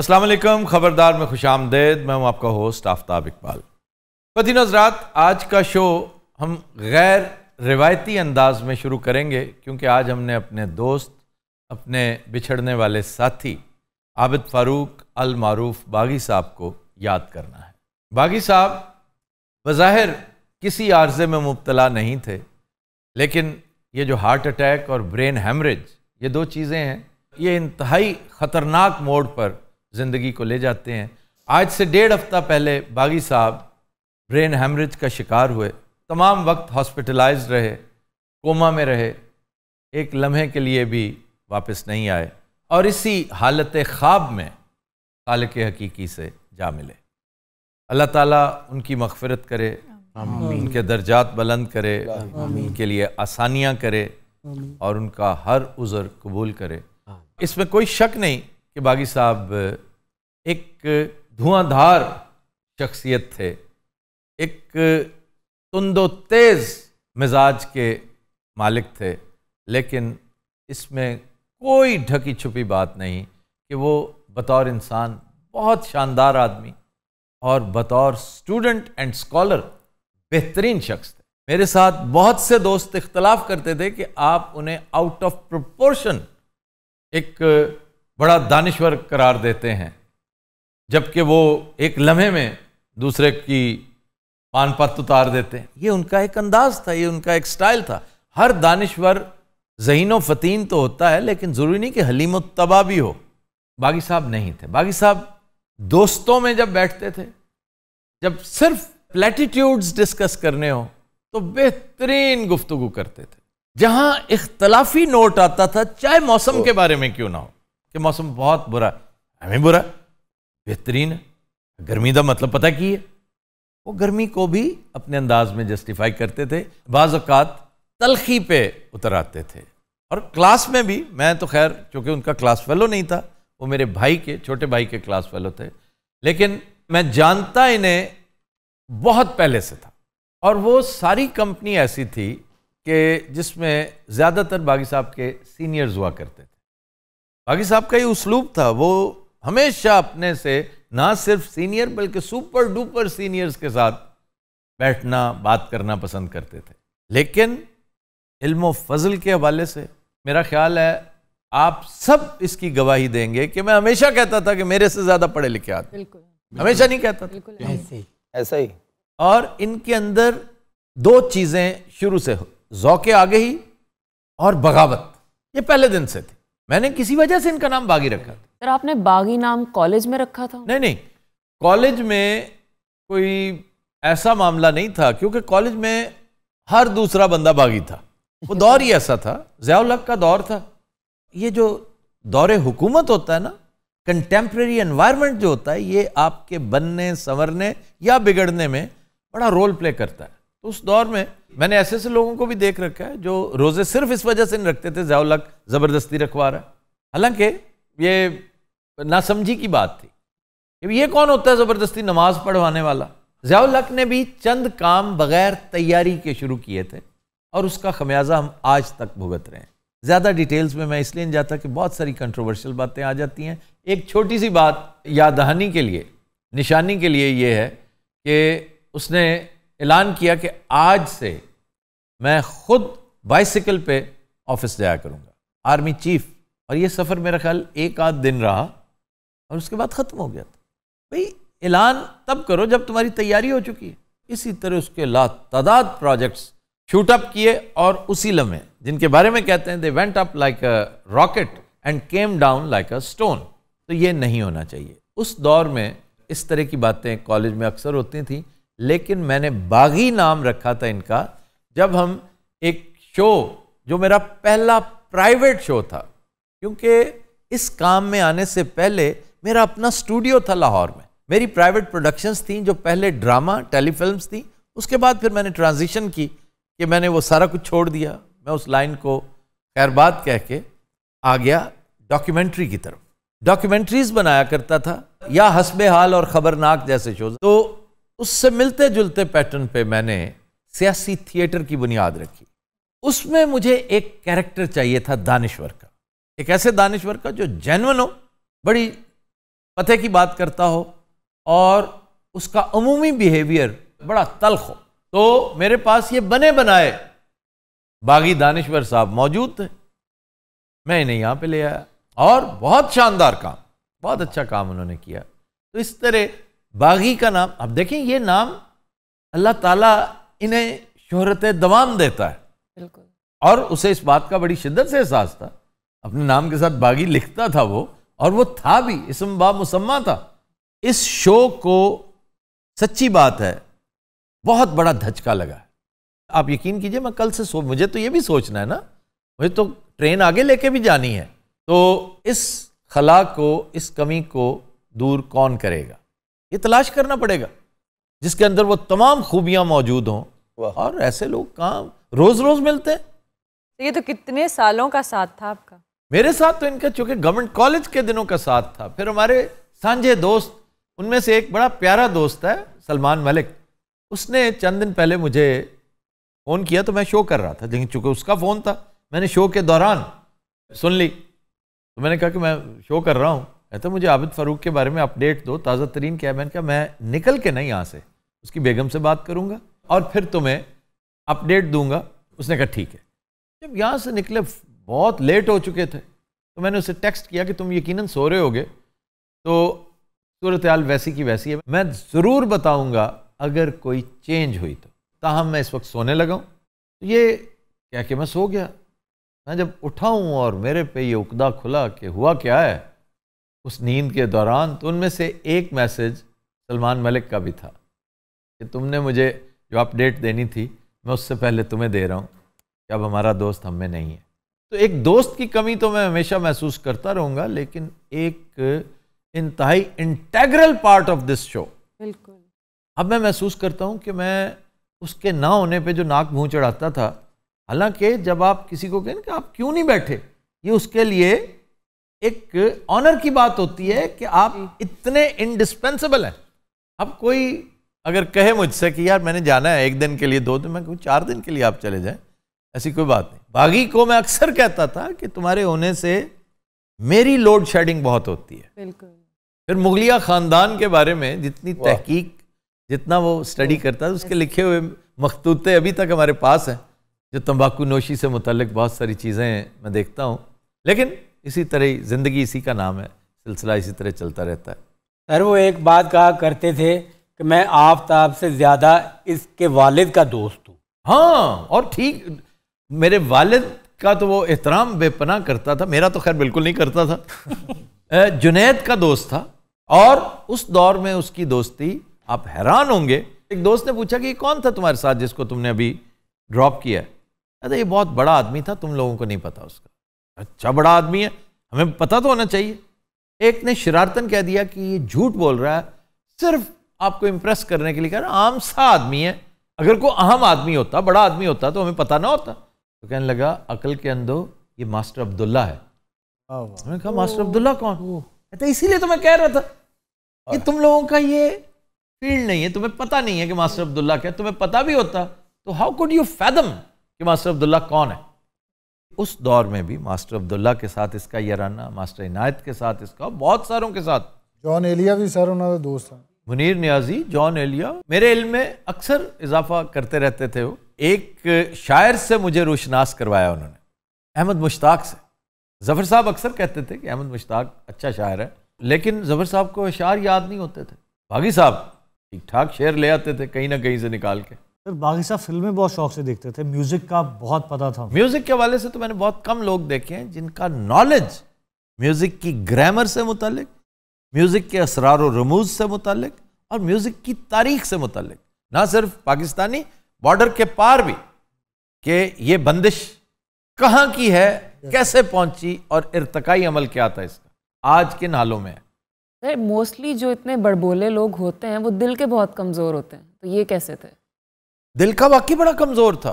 असलम ख़बरदार में खुश आमदेद मैं हूँ आपका होस्ट आफ्ताब इकबाल फतिन हजरात आज का शो हम गैर रिवायती अंदाज में शुरू करेंगे क्योंकि आज हमने अपने दोस्त अपने बिछड़ने वाले साथी आबिद फ़ारूक अल मारूफ बागी साहब को याद करना है बागी साहब बज़ाहिर किसी आर्जे में मुबतला नहीं थे लेकिन ये जो हार्ट अटैक और ब्रेन हेमरेज ये दो चीज़ें हैं ये इंतहाई ख़तरनाक मोड पर ज़िंदगी को ले जाते हैं आज से डेढ़ हफ्ता पहले बागी साहब ब्रेन हेमरेज का शिकार हुए तमाम वक्त हॉस्पिटलाइज रहे कोमा में रहे एक लम्हे के लिए भी वापस नहीं आए और इसी हालत ख्वाब में काल के हकीकी से जा मिले अल्लाह ताला उनकी मगफरत करे उनके दर्जात बुलंद करे उनके लिए आसानियाँ करे और उनका हर उज़र कबूल करे इसमें कोई शक नहीं कि बागी साहब एक धुआंधार शख्सियत थे एक तुंदो तेज़ मिजाज के मालिक थे लेकिन इसमें कोई ढकी छुपी बात नहीं कि वो बतौर इंसान बहुत शानदार आदमी और बतौर स्टूडेंट एंड स्कॉलर बेहतरीन शख्स थे मेरे साथ बहुत से दोस्त इख्तलाफ करते थे कि आप उन्हें आउट ऑफ प्रोपोर्शन एक बड़ा दानश्वर करार देते हैं जबकि वो एक लम्हे में दूसरे की पान पत्त उतार देते हैं ये उनका एक अंदाज था ये उनका एक स्टाइल था हर दानश्वर जहीन फ़तीन तो होता है लेकिन ज़रूरी नहीं कि हलीम तबा भी हो बागी साहब नहीं थे बागी साहब दोस्तों में जब बैठते थे जब सिर्फ प्लेटिट्यूड्स डिस्कस करने हो तो बेहतरीन गुफ्तगु करते थे जहां इख्तलाफी नोट आता था चाहे मौसम के बारे में क्यों ना हो कि मौसम बहुत बुरा हमें बुरा बेहतरीन गर्मी का मतलब पता की है वो गर्मी को भी अपने अंदाज में जस्टिफाई करते थे बाज़ात तलखी पे उतर आते थे और क्लास में भी मैं तो खैर चूँकि उनका क्लास फेलो नहीं था वो मेरे भाई के छोटे भाई के क्लास फेलो थे लेकिन मैं जानता इन्हें बहुत पहले से था और वो सारी कंपनी ऐसी थी कि जिसमें ज़्यादातर बागी साहब के सीनियर्स हुआ करते थे बाकी साहब का ये उसलूब था वो हमेशा अपने से ना सिर्फ सीनियर बल्कि सुपर डुपर सीनियर्स के साथ बैठना बात करना पसंद करते थे लेकिन इल्म फजल के हवाले से मेरा ख्याल है आप सब इसकी गवाही देंगे कि मैं हमेशा कहता था कि मेरे से ज़्यादा पढ़े लिखे आते हमेशा नहीं कहता था ऐसे ही ऐसा ही और इनके अंदर दो चीज़ें शुरू से जौके आगे ही और बगावत ये पहले दिन से थी मैंने किसी वजह से इनका नाम बागी रखा था सर आपने बागी नाम कॉलेज में रखा था नहीं नहीं कॉलेज में कोई ऐसा मामला नहीं था क्योंकि कॉलेज में हर दूसरा बंदा बागी था वो अच्छा, दौर ही ऐसा था जयाउल हक का दौर था ये जो दौर हुकूमत होता है ना कंटेम्प्रेरी एनवायरमेंट जो होता है ये आपके बनने संवरने या बिगड़ने में बड़ा रोल प्ले करता है उस दौर में मैंने ऐसे ऐसे लोगों को भी देख रखा है जो रोज़े सिर्फ इस वजह से नहीं रखते थे जयालक ज़बरदस्ती रखवा रहा हालांकि ये नासमझी की बात थी ये कौन होता है ज़बरदस्ती नमाज पढ़वाने वाला जयालक ने भी चंद काम बगैर तैयारी के शुरू किए थे और उसका खमियाजा हम आज तक भुगत रहे हैं ज़्यादा डिटेल्स में मैं इसलिए नहीं जाता कि बहुत सारी कंट्रोवर्शियल बातें आ जाती हैं एक छोटी सी बात याद दहानी के लिए निशानी के लिए ये है कि उसने ऐलान किया कि आज से मैं खुद बाइसिकल पे ऑफिस जाया करूँगा आर्मी चीफ और ये सफ़र मेरा ख्याल एक आध दिन रहा और उसके बाद ख़त्म हो गया था भाई ऐलान तब करो जब तुम्हारी तैयारी हो चुकी है इसी तरह उसके ला तदाद प्रोजेक्ट्स शूटअप किए और उसी लम्हे जिनके बारे में कहते हैं they went up like a rocket and came down like a stone तो ये नहीं होना चाहिए उस दौर में इस तरह की बातें कॉलेज में अक्सर होती थी लेकिन मैंने बागी नाम रखा था इनका जब हम एक शो जो मेरा पहला प्राइवेट शो था क्योंकि इस काम में आने से पहले मेरा अपना स्टूडियो था लाहौर में मेरी प्राइवेट प्रोडक्शंस थी जो पहले ड्रामा टेलीफिल्म थी उसके बाद फिर मैंने ट्रांजिशन की कि मैंने वो सारा कुछ छोड़ दिया मैं उस लाइन को खैरबाद कह के आ गया डॉक्यूमेंट्री की तरफ डॉक्यूमेंट्रीज बनाया करता था या हसब हाल और खबरनाक जैसे शोज तो उससे मिलते जुलते पैटर्न पे मैंने सियासी थिएटर की बुनियाद रखी उसमें मुझे एक कैरेक्टर चाहिए था दानिश्वर का एक ऐसे दानिश्वर का जो जैनवन हो बड़ी पते की बात करता हो और उसका अमूमी बिहेवियर बड़ा तलख हो तो मेरे पास ये बने बनाए बागी दानिश्वर साहब मौजूद थे मैं इन्हें यहाँ पे ले आया और बहुत शानदार काम बहुत अच्छा काम उन्होंने किया तो इस तरह बागी का नाम अब देखें ये नाम अल्लाह ताला इन्हें शोहरत दवाम देता है बिल्कुल और उसे इस बात का बड़ी शिद्दत से एहसास था अपने नाम के साथ बागी लिखता था वो और वो था भी इसम बा मुसम्मा था इस शो को सच्ची बात है बहुत बड़ा धचका लगा है आप यकीन कीजिए मैं कल से सो मुझे तो ये भी सोचना है ना मुझे तो ट्रेन आगे लेके भी जानी है तो इस खला को इस कमी को दूर कौन करेगा ये तलाश करना पड़ेगा जिसके अंदर वो तमाम खूबियां मौजूद हों और ऐसे लोग कहाँ रोज़ रोज़ मिलते हैं तो ये तो कितने सालों का साथ था आपका मेरे साथ तो इनका चूंकि गवर्नमेंट कॉलेज के दिनों का साथ था फिर हमारे सांझे दोस्त उनमें से एक बड़ा प्यारा दोस्त है सलमान मलिक उसने चंद दिन पहले मुझे फ़ोन किया तो मैं शो कर रहा था लेकिन चूंकि उसका फ़ोन था मैंने शो के दौरान सुन ली तो मैंने कहा कि मैं शो कर रहा हूँ कहता तो मुझे आबिद फ़ारूक के बारे में अपडेट दो ताज़ा तरीन क्या मैंने कहा मैं निकल के नहीं यहाँ से उसकी बेगम से बात करूँगा और फिर तुम्हें अपडेट दूंगा उसने कहा ठीक है जब यहाँ से निकले बहुत लेट हो चुके थे तो मैंने उसे टेक्स्ट किया कि तुम यकीनन सो रहे होगे तो सूरत हाल वैसी की वैसी है मैं ज़रूर बताऊँगा अगर कोई चेंज हुई तो ताहम मैं इस वक्त सोने लगा तो ये क्या कि मैं सो गया मैं जब उठाऊँ और मेरे पे ये उकदा खुला कि हुआ क्या है उस नींद के दौरान तो उनमें से एक मैसेज सलमान मलिक का भी था कि तुमने मुझे जो अपडेट देनी थी मैं उससे पहले तुम्हें दे रहा हूँ कि अब हमारा दोस्त हम में नहीं है तो एक दोस्त की कमी तो मैं हमेशा महसूस करता रहूँगा लेकिन एक इंतहाई integral part of this show बिल्कुल अब मैं महसूस करता हूँ कि मैं उसके ना होने पे जो नाक भूँ चढ़ाता था हालांकि जब आप किसी को कहें कि आप क्यों नहीं बैठे ये उसके लिए एक ऑनर की बात होती है कि आप इतने इंडिस्पेंसेबल हैं अब कोई अगर कहे मुझसे कि यार मैंने जाना है एक दिन के लिए दो दिन मैं कहूँ चार दिन के लिए आप चले जाएं ऐसी कोई बात नहीं बागी को मैं अक्सर कहता था कि तुम्हारे होने से मेरी लोड शेडिंग बहुत होती है बिल्कुल फिर मुगलिया ख़ानदान के बारे में जितनी तहकीक जितना वो स्टडी हम्म। करता है उसके लिखे हुए मखतूते अभी तक हमारे पास हैं जो तम्बाकू नोशी से मुतलक बहुत सारी चीज़ें मैं देखता हूँ लेकिन इसी तरह ज़िंदगी इसी का नाम है सिलसिला इसी तरह चलता रहता है सर वो एक बात कहा करते थे कि मैं आफ्ताब से ज़्यादा इसके वालिद का दोस्त हूँ हाँ और ठीक मेरे वालिद का तो वो एहतराम बेपना करता था मेरा तो खैर बिल्कुल नहीं करता था जुनेद का दोस्त था और उस दौर में उसकी दोस्ती आप हैरान होंगे एक दोस्त ने पूछा कि कौन था तुम्हारे साथ जिसको तुमने अभी ड्रॉप किया अरे ये बहुत बड़ा आदमी था तुम लोगों को नहीं पता उसका अच्छा बड़ा आदमी है हमें पता तो होना चाहिए एक ने शरारतन कह दिया कि ये झूठ बोल रहा है सिर्फ आपको इंप्रेस करने के लिए कह रहा आम सा आदमी है अगर कोई अहम आदमी होता बड़ा आदमी होता तो हमें पता ना होता तो कहने लगा अकल के अंदो ये मास्टर अब्दुल्ला है कहा मास्टर अब्दुल्ला कौन तो इसीलिए तो मैं कह रहा था कि तुम लोगों का ये फील्ड नहीं है तुम्हें पता नहीं है कि मास्टर अब्दुल्ला क्या तुम्हें पता भी होता तो हाउ कुड यू फैदम कि मास्टर अब्दुल्ला कौन है उस दौर में भी मास्टर अब्दुल्ला के साथ इसका यराना मास्टर इनायत के साथ इसका बहुत सारों के साथ जॉन एलिया भी सर उन्होंने दोस्त था मुनीर न्याजी जॉन एलिया मेरे इल्म में अक्सर इजाफा करते रहते थे वो एक शायर से मुझे रोशनास करवाया उन्होंने अहमद मुश्ताक से जफर साहब अक्सर कहते थे कि अहमद मुश्ताक अच्छा शायर है लेकिन जफर साहब को शायर याद नहीं होते थे भागी साहब ठीक ठाक शेर ले आते थे कहीं ना कहीं से निकाल के सर बागी साहब फिल्में बहुत शौक से देखते थे म्यूजिक का बहुत पता था म्यूजिक के हवाले से तो मैंने बहुत कम लोग देखे हैं जिनका नॉलेज म्यूजिक की ग्रामर से मुतल म्यूजिक के असरार रमूज से मुतल और म्यूजिक की तारीख से मुतल ना सिर्फ पाकिस्तानी बॉर्डर के पार भी कि ये बंदिश कहाँ की है कैसे पहुंची और इरतकाई अमल क्या था इसका आज किन हालों में मोस्टली जो इतने बड़बोले लोग होते हैं वो दिल के बहुत कमज़ोर होते हैं तो ये कैसे थे दिल का वाकई बड़ा कमजोर था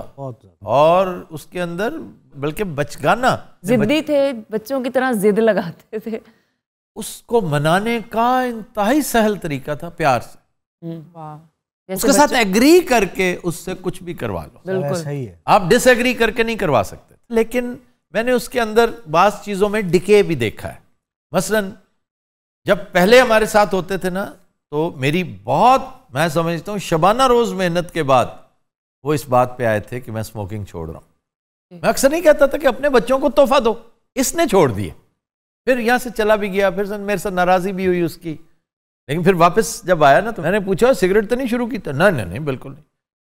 और उसके अंदर बल्कि बचगाना जिद्दी बच... थे बच्चों की तरह जिद लगाते थे उसको मनाने का इंतहाई सहल तरीका था प्यार से हम्म। उसके साथ एग्री करके उससे कुछ भी करवा लो बिल्कुल सही है आप डिसएग्री करके नहीं करवा सकते लेकिन मैंने उसके अंदर बास चीज़ों में डिके भी देखा है मसलन जब पहले हमारे साथ होते थे ना तो मेरी बहुत मैं समझता हूँ शबाना रोज़ मेहनत के बाद वो इस बात पे आए थे कि मैं स्मोकिंग छोड़ रहा हूँ मैं अक्सर नहीं कहता था कि अपने बच्चों को तोहफा दो इसने छोड़ दिए फिर यहाँ से चला भी गया फिर मेरे साथ नाराजी भी हुई उसकी लेकिन फिर वापस जब आया ना तो मैंने पूछा सिगरेट तो नहीं शुरू की था तो, ना नहीं नहीं बिल्कुल नहीं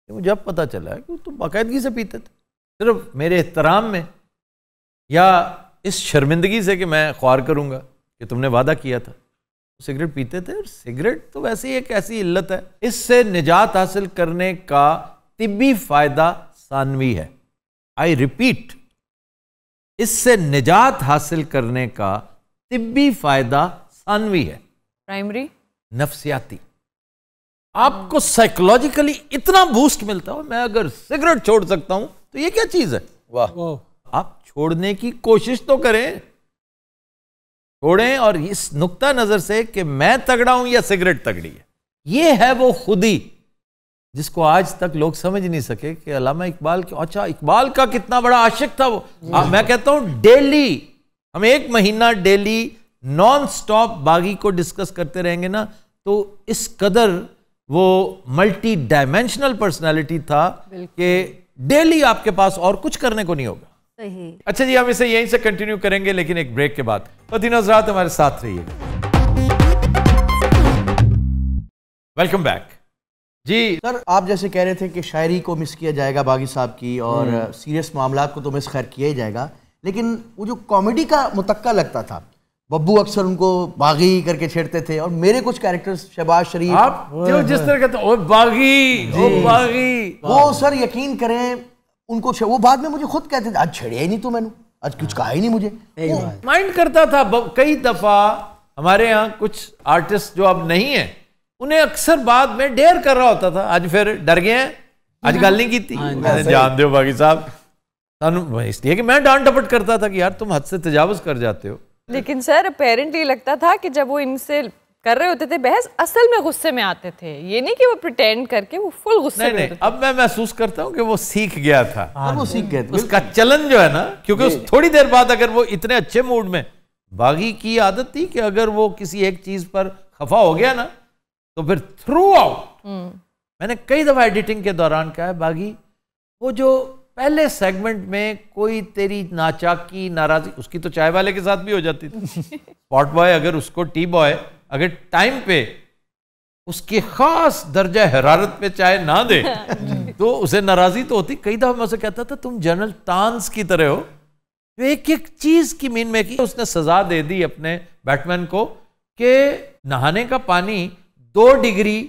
तो मुझे जब पता चला कि तुम तो बाकायदगी से पीते थे सिर्फ मेरे एहतराम में या इस शर्मिंदगी से कि मैं ख्वार करूँगा कि तुमने वादा किया था सिगरेट पीते थे सिगरेट तो वैसे ही एक ऐसी इल्लत है इससे निजात हासिल करने का तिब्बी फ़ायदा सानवी है आई रिपीट इससे निजात हासिल करने का तिब्बी फ़ायदा सानवी है प्राइमरी नफसियाती आपको साइकोलॉजिकली इतना बूस्ट मिलता हो मैं अगर सिगरेट छोड़ सकता हूं तो ये क्या चीज़ है वाह आप छोड़ने की कोशिश तो करें छोड़ें और इस नुक्ता नज़र से कि मैं तगड़ा हूं या सिगरेट तगड़ी है ये है वो खुदी जिसको आज तक लोग समझ नहीं सके कि अलामा इकबाल के अच्छा इकबाल का कितना बड़ा आशिक था वो आ, मैं कहता हूँ डेली हम एक महीना डेली नॉन स्टॉप बागी को डिस्कस करते रहेंगे ना तो इस कदर वो मल्टी डायमेंशनल पर्सनैलिटी था कि डेली आपके पास और कुछ करने को नहीं होगा सही अच्छा जी हम इसे यहीं से कंटिन्यू करेंगे लेकिन एक ब्रेक के बाद पति नजरात हमारे साथ रहिएगा वेलकम बैक जी सर आप जैसे कह रहे थे कि शायरी को मिस किया जाएगा बागी साहब की और हम्म। सीरियस मामला को तो मिस खैर किया ही जाएगा लेकिन वो जो कॉमेडी का मुतक्का लगता था बब्बू अक्सर उनको बागी करके छेड़ते थे और मेरे कुछ कैरेक्टर्स शहबाज शरीफ आप जो जिस तरह कहते ओ बागी ओ बागी वो सर यकीन करें उनको वो बाद में मुझे खुद कहते थे आज छेड़िया ही नहीं तू मैंने आज कुछ कहा ही नहीं मुझे माइंड करता था कई दफ़ा हमारे यहाँ कुछ आर्टिस्ट जो अब नहीं है उन्हें अक्सर बाद में डेयर कर रहा होता था अज फिर डर गए हैं अज हाँ। गल नहीं की हाँ हाँ। जान दो बाकी साहब सानू इसलिए कि मैं डांट डपट करता था कि यार तुम हद से तजावज कर जाते हो लेकिन सर अपेरेंटली लगता था कि जब वो इनसे कर रहे होते थे बहस असल में गुस्से में आते थे ये नहीं कि वो प्रिटेंड करके वो फुल गुस्से में नहीं, अब मैं महसूस करता हूँ कि वो सीख गया था आ, वो सीख गया उसका चलन जो है ना क्योंकि उस थोड़ी देर बाद अगर वो इतने अच्छे मूड में बागी की आदत थी कि अगर वो किसी एक चीज पर खफा हो गया ना तो फिर थ्रू आउट hmm. मैंने कई दफ़ा एडिटिंग के दौरान कहा है बागी वो जो पहले सेगमेंट में कोई तेरी नाचाकी नाराज़गी उसकी तो चाय वाले के साथ भी हो जाती थी स्पॉट बॉय अगर उसको टी बॉय अगर टाइम पे उसके खास दर्जा हरारत पे चाय ना दे हाँ तो उसे नाराज़गी तो होती कई दफ़ा मैं उसे कहता था तुम जनरल टांस की तरह हो जो एक एक चीज़ की मीन में की उसने सज़ा दे दी अपने बैटमैन को कि नहाने का पानी दो डिग्री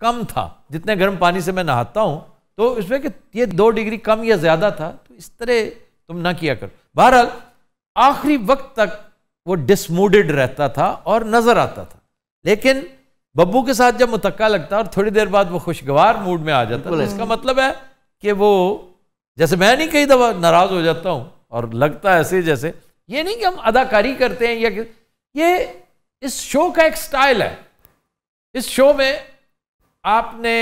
कम था जितने गर्म पानी से मैं नहाता हूँ तो इसमें कि ये दो डिग्री कम या ज़्यादा था तो इस तरह तुम ना किया करो बहरहाल आखिरी वक्त तक वो डिसमूडेड रहता था और नज़र आता था लेकिन बब्बू के साथ जब मुतक्का लगता और थोड़ी देर बाद वो खुशगवार मूड में आ जाता तो इसका मतलब है कि वो जैसे मैं नहीं कई दफ़ा नाराज़ हो जाता हूँ और लगता है ऐसे जैसे ये नहीं कि हम अदाकारी करते हैं या ये इस शो का एक स्टाइल है इस शो में आपने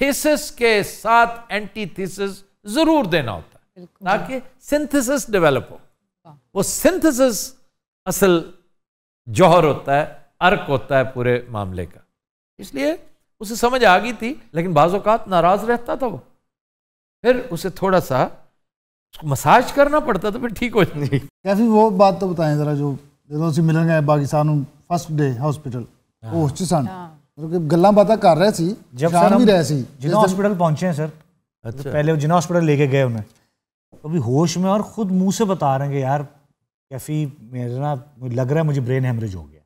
थीसिस के साथ एंटी थीसिस जरूर देना होता है ताकि सिंथेसिस डेवलप हो वो सिंथेसिस असल जौहर होता है अर्क होता है पूरे मामले का इसलिए उसे समझ आ गई थी लेकिन बाज़ात नाराज़ रहता था वो फिर उसे थोड़ा सा उसको मसाज करना पड़ता तो फिर ठीक हो जाती कैसी वो बात तो बताएं ज़रा जो मिलन गए पाकिस्तान फर्स्ट डे हॉस्पिटल ਉਹ ਉੱਚ ਸਨ ਮਤਲਬ ਕਿ ਗੱਲਾਂ ਬਾਤਾਂ ਕਰ ਰਹੇ ਸੀ ਵੀ ਰਹੇ ਸੀ ਜਿਨਾ ਪਹੁੰਚੇ हैं सर पहले जिना हॉस्पिटल लेके गए उन्हें अभी होश में और खुद मुंह से बता रहे हैं कि यार कैफी मेरा ना लग रहा है मुझे ब्रेन हेमरेज हो गया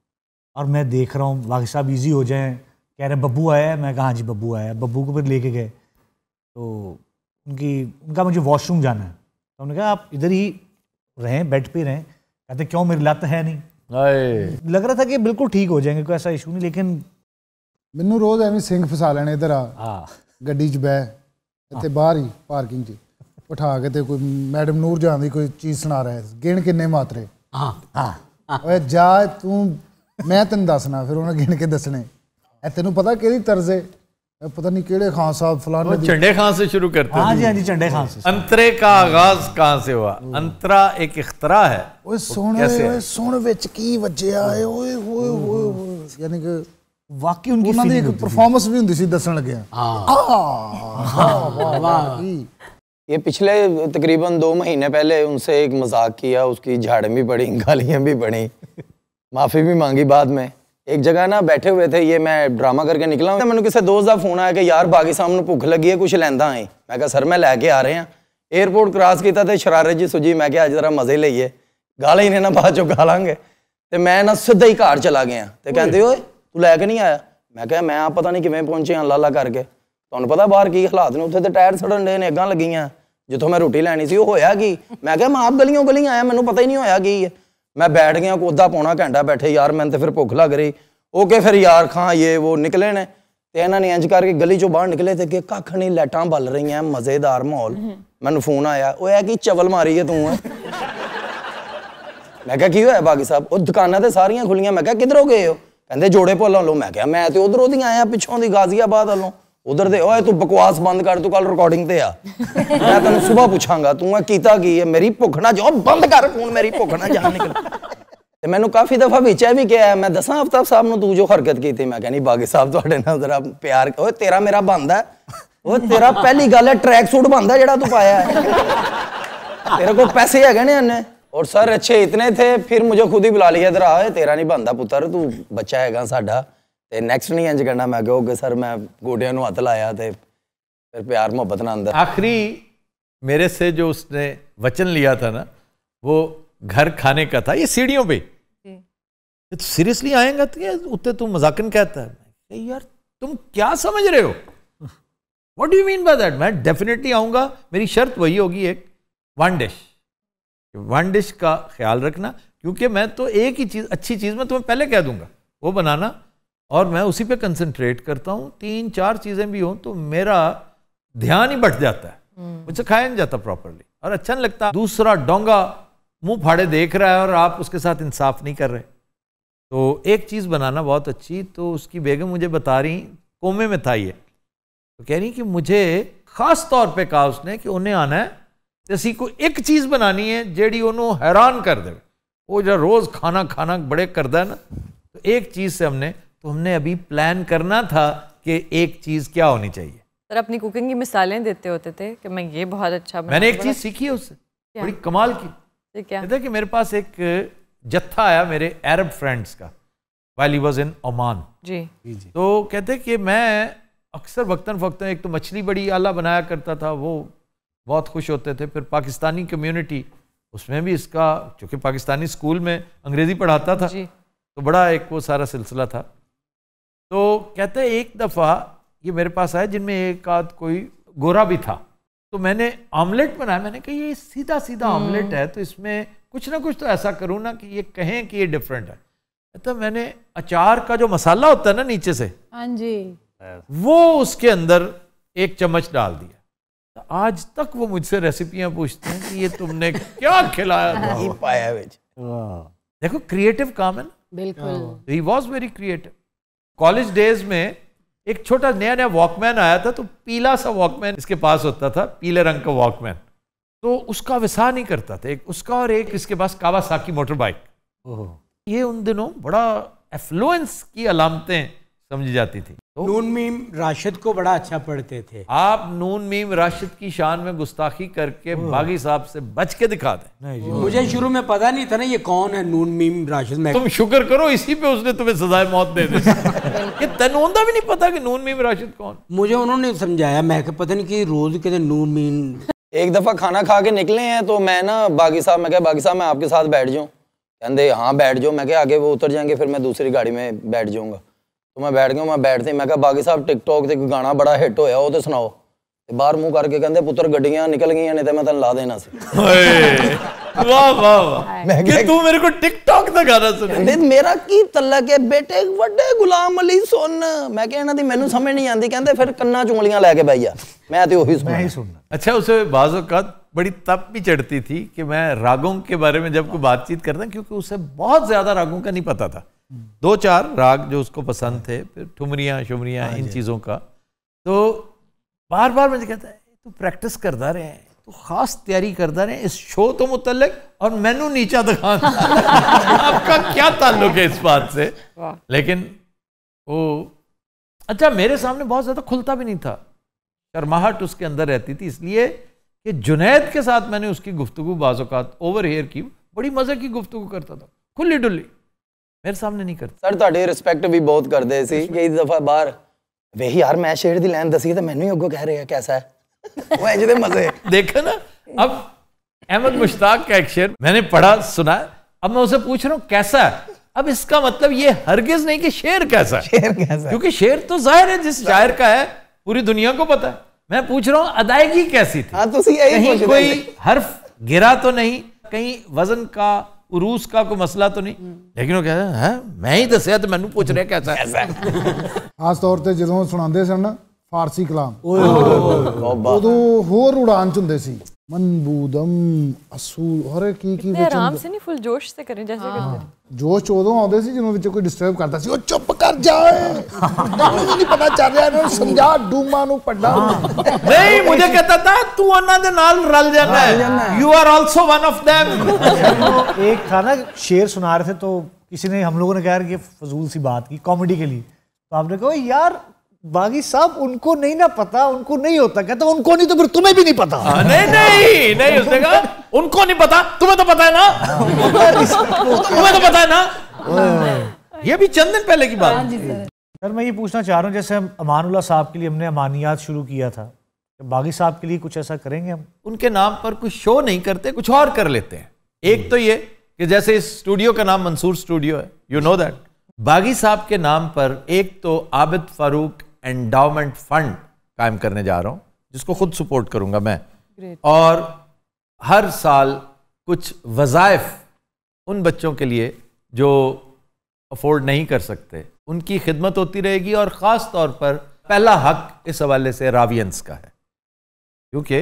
और मैं देख रहा हूँ वाकई साहब ईजी हो जाए कह रहे बब्बू आया है मैं कहा जी बब्बू आया बब्बू को फिर लेके गए तो उनकी उनका मुझे वॉशरूम जाना है उन्होंने कहा आप इधर ही रहें बेड पे रहें कहते क्यों मेरी लत है नहीं ਲੱਗ ਰਿਹਾ ਥਾ ਕਿ ਬਿਲਕੁਲ ਠੀਕ ਹੋ ਜਾਣਗੇ ਕੋਈ ਐਸਾ ਇਸ਼ੂ ਨਹੀਂ ਲੇਕਿਨ ਮੈਨੂੰ ਰੋਜ਼ ਐਵੇਂ ਸਿੰਘ ਫਸਾ ਲੈਣੇ ਇਧਰ ਆ ਹਾਂ ਗੱਡੀ 'ਚ ਬੈ ਇੱਥੇ ਬਾਹਰ ਹੀ ਪਾਰਕਿੰਗ 'ਚ ਉਠਾ ਕੇ ਤੇ ਕੋਈ ਮੈਡਮ ਨੂਰ ਜਾਂਦੀ ਕੋਈ ਚੀਜ਼ ਸੁਣਾ ਰਿਹਾ ਗਿਣ ਕਿੰਨੇ ਮਾਤਰੇ ਹਾਂ ਹਾਂ ਓਏ ਜਾ ਤੂੰ ਮੈਂ ਤੈਨੂੰ ਦੱਸਣਾ ਫਿਰ ਉਹਨਾਂ ਗਿਣ ਕੇ ਦੱਸਣੇ ਐ ਤੈਨੂੰ ਪਤਾ ਕਿਹੜੀ ਤਰਜ਼ ਹੈ पता नहीं केड़े खान साहब फलाने तो चंडे खान से शुरू करते हाँ जी हाँ जी चंडे खान से अंतरे का आगाज कहाँ से हुआ अंतरा एक इख्तरा है ओए सोने ओए सोने विच की वजया है ओए ओए ओए यानी कि वाकई उनकी ਉਹਨਾਂ ਦੀ ਇੱਕ ਪਰਫਾਰਮੈਂਸ ਵੀ ਹੁੰਦੀ ਸੀ ਦੱਸਣ ਲੱਗਿਆ ਹਾਂ ये पिछले तकरीबन दो महीने पहले उनसे एक मजाक किया उसकी झाड़ भी पड़ी गालियां भी पड़ी माफ़ी भी मांगी बाद में ਇੱਕ ਜਗ੍ਹਾ ਨਾ ਬੈਠੇ ਹੋਏ ਥੇ ਇਹ ਮੈਂ ਡਰਾਮਾ ਕਰਕੇ ਨਿਕਲਾ ਤਾਂ ਮੈਨੂੰ ਕਿਸੇ ਦੋਸਤ ਦਾ ਫੋਨ ਆਇਆ ਕਿ ਯਾਰ ਬਾਗੀ ਸਾਹਿਬ ਨੂੰ ਭੁੱਖ ਲੱਗੀ ਹੈ ਕੁਝ ਲੈਂਦਾ ਆਏ ਮੈਂ ਕਿਹਾ ਸਰ ਮੈਂ ਲੈ ਕੇ ਆ ਰਿਹਾ 에어ਪੋਰਟ ਕ੍ਰਾਸ ਕੀਤਾ ਤੇ ਸ਼ਰਾਰਤ ਜੀ ਸੁਜੀ ਮੈਂ ਕਿਹਾ ਅੱਜ ਜ਼ਰਾ ਮਜ਼ੇ ਲਈਏ ਗਾਲਾਂ ਹੀ ਨੇ ਨਾ ਬਾਅਦ ਚੋਂ ਗਾਲਾਂਗੇ ਤੇ ਮੈਂ ਨਾ ਸਿੱਧਾ ਹੀ ਘਰ ਚਲਾ ਗਿਆ ਤੇ ਕਹਿੰਦੇ ਓਏ ਤੂੰ ਲੈ ਕੇ ਨਹੀਂ ਆਇਆ ਮੈਂ ਕਿਹਾ ਮੈਂ ਆ ਪਤਾ ਨਹੀਂ ਕਿਵੇਂ ਪਹੁੰਚੇ ਹਾਂ ਲਾਲਾ ਕਰਕੇ ਤੁਹਾਨੂੰ ਪਤਾ ਬਾਹਰ ਕੀ ਹਾਲਾਤ ਨੇ ਉੱਥੇ ਤੇ ਟਾਇਰ ਸੜਨ ਦੇ ਨੇ ਅੱਗਾਂ ਲੱਗੀਆਂ ਜਿੱਥੋਂ ਮੈਂ ਰੋਟੀ ਲੈਣੀ ਸੀ ਉਹ ਹੋਇਆ ਕੀ ਮੈਂ ਕਿਹਾ ਮੈਂ ਆਪ ਗਲੀਆਂ ਗਲੀਆਂ ਆਇਆ ਮੈਨੂੰ ਪਤਾ ਹੀ ਨਹੀਂ ਹੋਇਆ ਕੀ ਹੈ मैं बैठ गया को अद्धा पौना घंटा बैठे यार मैंने तो फिर भुख लग रही ओके फिर यार खां ये वो निकले ने ਤੇ ਇਹਨਾਂ ਨੇ ਇੰਜ ਕਰਕੇ ਗਲੀ ਚੋਂ ਬਾਹਰ ਨਿਕਲੇ ਤੇ ਅੱਗੇ ਕੱਖ ਨਹੀਂ ਲਾਈਟਾਂ ਬਲ ਰਹੀਆਂ ਮਜ਼ੇਦਾਰ ਮਾਹੌਲ ਮੈਨੂੰ ਫੋਨ ਆਇਆ ਉਹ ਇਹ ਕੀ ਚਵਲ ਮਾਰੀ ਹੈ ਤੂੰ ਮੈਂ ਕਿਹਾ ਕੀ ਹੋਇਆ ਬਾਗੀ ਸਾਹਿਬ ਉਹ ਦੁਕਾਨਾਂ ਤੇ ਸਾਰੀਆਂ ਖੁੱਲੀਆਂ ਮੈਂ ਕਿਹਾ ਕਿਧਰੋਂ ਗਏ ਹੋ ਕਹਿੰਦੇ ਜੋੜੇ ਭੋਲਾਂ ਲੋ ਮੈਂ ਕਿਹਾ ਮੈਂ ਤੇ ਉਧਰੋਂ ਦੀ ਆਇਆ ਪਿੱਛੋਂ ਦੀ ਗਾਜ਼ੀਆਬਾਦ ਵੱਲੋਂ ਉਧਰ ਦੇ ਓਏ ਤੂੰ ਬਕਵਾਸ ਬੰਦ ਕਰ ਤੂੰ ਕੱਲ ਰਿਕਾਰਡਿੰਗ ਤੇ ਆ ਮੈਂ ਤੈਨੂੰ ਸਵੇਰ ਪੁੱਛਾਂਗਾ ਤੂੰ ਆ ਕੀਤਾ ਕੀ ਹੈ ਮੇਰੀ ਭੁੱਖ ਨਾ ਜੋ ਬੰਦ ਕਰ ਫੋਨ ਮੇਰੀ ਭੁੱਖ ਨਾ ਜਾਣ ਨਿਕਲ ਤੇ ਮੈਨੂੰ ਕਾਫੀ ਦਫਾ ਐ ਵੀ ਕਿਹਾ ਮੈਂ ਦੱਸਾਂ ਹਫਤਾ ਸਾਹਿਬ ਨੂੰ ਤੂੰ ਜੋ ਹਰਕਤ ਕੀਤੀ ਮੈਂ ਕਹਿੰਨੀ ਬਾਗੀ ਸਾਹਿਬ ਤੁਹਾਡੇ ਨਾਲ ਜ਼ਰਾ ਪਿਆਰ ਓਏ ਤੇਰਾ ਮੇਰਾ ਬੰਦਾ ਓਏ ਤੇਰਾ ਪਹਿਲੀ ਗੱਲ ਹੈ ਟਰੈਕ ਸੂਟ ਬੰਦਾ ਜਿਹੜਾ ਤੂੰ ਪਾਇਆ ਹੈ ਤੇਰੇ ਕੋਲ ਪੈਸੇ ਹੈਗੇ ਨੇ ਅੰਨੇ ਸਰ ਅੱਛੇ ਇਤਨੇ इतने ਫਿਰ फिर ਖੁਦ ਹੀ ਬੁਲਾ ਲਿਆ ਇਧਰ ਆ ਓਏ ਤੇਰਾ ਨਹੀਂ ਬੰਦਾ ਪੁੱਤਰ ਤੂੰ ਬੱਚਾ ਹੈਗਾ ਸਾਡਾ ਤੇ नहीं ਨਹੀਂ ਇੰਜ ਕਰਨਾ ਮੈਂ ਕਹੋ ਕਿ ਸਰ ਮੈਂ ਗੋਡਿਆਂ ਨੂੰ ਹੱਥ फिर प्यार मुहब्बत ना आंदा आखिरी मेरे से जो उसने वचन लिया था ना वो घर खाने का था ये सीढ़ियों पर तो सीरियसली आएगा तो उतने तुम मजाकन कहता है यार तुम क्या समझ रहे हो what you mean by that मैं डेफिनेटली आऊँगा मेरी शर्त वही होगी एक वन डिश वन डिश का ख्याल रखना क्योंकि मैं तो एक ही चीज़ अच्छी चीज़ मैं तुम्हें पहले कह दूंगा वो बनाना और मैं उसी पे कंसंट्रेट करता हूँ तीन चार चीज़ें भी हों तो मेरा ध्यान ही बट जाता है हम्म। मुझसे खाया नहीं जाता प्रॉपरली और अच्छा नहीं लगता दूसरा डोंगा मुंह फाड़े देख रहा है और आप उसके साथ इंसाफ नहीं कर रहे तो एक चीज़ बनाना बहुत अच्छी तो उसकी बेगम मुझे बता रही कोमे में था ये तो कह रही कि मुझे खास तौर पे कहा उसने कि उन्हें आना है जैसी को एक चीज़ बनानी है जेडी उन्होंने हैरान कर दे वो जो रोज़ खाना खाना बड़े करता है ना तो एक चीज़ से हमने तो हमने अभी प्लान करना था कि एक चीज़ क्या होनी चाहिए सर अपनी कुकिंग की मिसालें देते होते थे कि मैं ये बहुत अच्छा मैंने एक चीज़ सीखी है उससे बड़ी कमाल की क्या कि मेरे पास एक जत्था आया मेरे अरब फ्रेंड्स का वाइल वॉज इन ओमान जी तो कहते कि मैं अक्सर वक्ता फ़क्ता एक तो मछली बड़ी आला बनाया करता था वो बहुत खुश होते थे फिर पाकिस्तानी कम्युनिटी उसमें भी इसका चूंकि पाकिस्तानी स्कूल में अंग्रेज़ी पढ़ाता था तो बड़ा एक वो सारा सिलसिला था तो कहते हैं एक दफ़ा ये मेरे पास आया जिनमें एक आध कोई गोरा भी था तो मैंने ऑमलेट बनाया मैंने कहा ये सीधा सीधा हम्म। ऑमलेट है तो इसमें कुछ ना कुछ तो ऐसा करूँ ना कि ये कहें कि ये डिफरेंट है तो मैंने अचार का जो मसाला होता है ना नीचे से हाँ जी वो उसके अंदर एक चम्मच डाल दिया तो आज तक वो मुझसे रेसिपियां पूछते हैं कि ये तुमने क्या खिलाया नहीं पाया देखो क्रिएटिव काम है ना बिल्कुल ही was very creative college days में एक छोटा नया नया वॉकमैन आया था तो पीला सा वॉकमैन इसके पास होता था पीले रंग का वॉकमैन तो उसका विसा नहीं करता था एक उसका और एक इसके पास कावासाकी मोटर बाइक ये उन दिनों बड़ा एफ्लुएंस की अलामतें समझी जाती थी तो नून मीम राशिद को बड़ा अच्छा पढ़ते थे आप नून मीम राशिद की शान में गुस्ताखी करके बागी साहब से बच के दिखा दे मुझे शुरू में पता नहीं था ना ये कौन है नून मीम राशिद में तुम शुक्र करो इसी पे उसने तुम्हें सजाए मौत दे दी ये तेनों भी नहीं पता कि नून मीम राशिद कौन मुझे उन्होंने समझाया मैं पता नहीं की रोज के नून मीम एक दफ़ा खाना खा के निकले हैं तो मैं ना बागी साहब मैं बागी साहब मैं आपके साथ बैठ जाऊँ कहते हाँ बैठ जाओ मैं आगे वो उतर जाएंगे फिर मैं दूसरी गाड़ी में बैठ जाऊंगा तो मैं बैठ गया मैं बैठते मैं क्या बागी साहब टिकटॉक से गाँव बड़ा हिट हो तो सुनाओ बहर मूह करके कहते पुत्र गड्डिया निकल गई ने तो मैं तेन ला देना अच्छा, बातचीत करता क्योंकि उसे बहुत ज्यादा रागों का नहीं पता था दो चार राग जो उसको पसंद थे फिर ठुमरियाँ शुमरियाँ हाँ इन हाँ चीज़ों का तो बार बार मुझे कहता है तो प्रैक्टिस करता रहे हैं तो खास तैयारी करता रहे इस शो तो मुतलक और मैनू नीचा दिखा आपका क्या ताल्लुक है इस बात से लेकिन वो अच्छा मेरे सामने बहुत ज़्यादा खुलता भी नहीं था शर्माहट उसके अंदर रहती थी इसलिए कि जुनेद के साथ मैंने उसकी गुफ्तु बाज़ात ओवर हेयर की बड़ी मज़े की गुफ्तु करता था खुली डुल्ली ਮੇਰੇ ਸਾਹਮਣੇ ਨਹੀਂ ਕਰਦਾ ਸਰ ਤੁਹਾਡੇ ਰਿਸਪੈਕਟ ਵੀ ਬਹੁਤ ਕਰਦੇ ਸੀ ਕਈ ਦਫਾ ਬਾਹਰ ਵੇਹੀ ਯਾਰ ਮੈਂ ਸ਼ੇਰ ਦੀ ਲਾਈਨ ਦਸੀ ਤਾਂ ਮੈਨੂੰ ਹੀ ਅੱਗੋਂ ਕਹਿ ਰਿਹਾ ਕੈਸਾ ਹੈ ਉਹ ਇੰਜ ਦੇ ਮਜ਼ੇ ਦੇਖੋ ਨਾ अब अहमद मुश्ताक का एक शेर मैंने पढ़ा सुना अब मैं उसे पूछ रहा हूँ कैसा है अब इसका मतलब ये हरगिज नहीं कि शेर कैसा है शेर कैसा क्योंकि शेर तो जाहिर है जिस शायर का है पूरी दुनिया को पता है मैं पूछ रहा हूँ अदायगी कैसी थी आ, तो कहीं कोई हर्फ गिरा तो नहीं कहीं वजन का ਉਰੂਸ ਦਾ ਕੋਈ ਮਸਲਾ ਤਾਂ ਨਹੀਂ ਲੇਕਿਨ ਉਹ ਕਹਿੰਦਾ ਹੈ ਮੈਂ ਹੀ ਦੱਸਿਆ ਤੇ ਮੈਨੂੰ ਪੁੱਛ ਰਿਹਾ ਕਿਹਦਾ ਆਸ ਤੌਰ ਤੇ ਜਦੋਂ ਸੁਣਾਉਂਦੇ ਸਨ ਫਾਰਸੀ ਕਲਾਮ ਉਦੋਂ ਹੋਰ ਉਡਾਨ ਚ ਹੁੰਦੇ ਸੀ मनबूदम असूल और की की वचन आराम से नहीं फुल जोश से करें जैसे हाँ। करते हैं चोदों आंदे सी जिनो विच कोई डिस्टर्ब करता सी ओ चुप कर जाए नहीं पता चल रहा है समझा डूमा नु पढ़ा नहीं मुझे कहता था तू अन्ना दे नाल रल जाना है you are also one of them एक था ना शेर सुना रहे थे तो किसी ने हम लोगों ने कह रहे कि फजूल सी बात की कॉमेडी के लिए तो आपने कहा यार बागी साहब उनको नहीं ना पता उनको नहीं होता कहता उनको नहीं तो फिर तुम्हें भी नहीं पता आ, हाँ, नहीं नहीं नहीं उसने कहा उनको नहीं पता तुम्हें तो पता है ना तुम्हें तो पता है ना हाँ। ये भी चंद दिन पहले की बात हाँ सर मैं ये पूछना चाह रहा हूँ जैसे हम अमानुल्ला साहब के लिए हमने अमानियात शुरू किया था तो बागी साहब के लिए कुछ ऐसा करेंगे हम उनके नाम पर कुछ शो नहीं करते कुछ और कर लेते हैं एक तो ये कि जैसे इस स्टूडियो का नाम मंसूर स्टूडियो है यू नो दैट बागी साहब के नाम पर एक तो आबिद फारूक एंडाउमेंट फंड कायम करने जा रहा हूँ जिसको खुद सपोर्ट करूँगा मैं और हर साल कुछ वजायफ उन बच्चों के लिए जो अफोर्ड नहीं कर सकते उनकी खिदमत होती रहेगी और ख़ास तौर पर पहला हक इस हवाले से रावियंस का है क्योंकि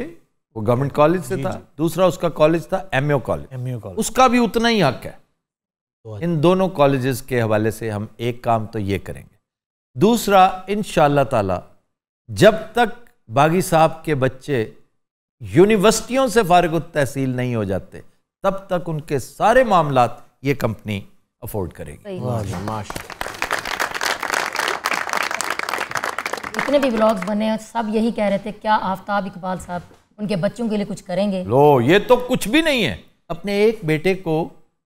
वो गवर्नमेंट कॉलेज से था दूसरा उसका कॉलेज था ओ कॉलेज एमओ कॉलेज उसका भी उतना ही हक है तो इन दोनों कॉलेजेस के हवाले से हम एक काम तो ये करेंगे दूसरा इन ताला जब तक बागी साहब के बच्चे यूनिवर्सिटियों से फारग तहसील नहीं हो जाते तब तक उनके सारे मामला ये कंपनी अफोर्ड करेगी इतने भी ब्लॉग्स बने हैं सब यही कह रहे थे क्या आफ्ताब इकबाल साहब उनके बच्चों के लिए कुछ करेंगे लो ये तो कुछ भी नहीं है अपने एक बेटे को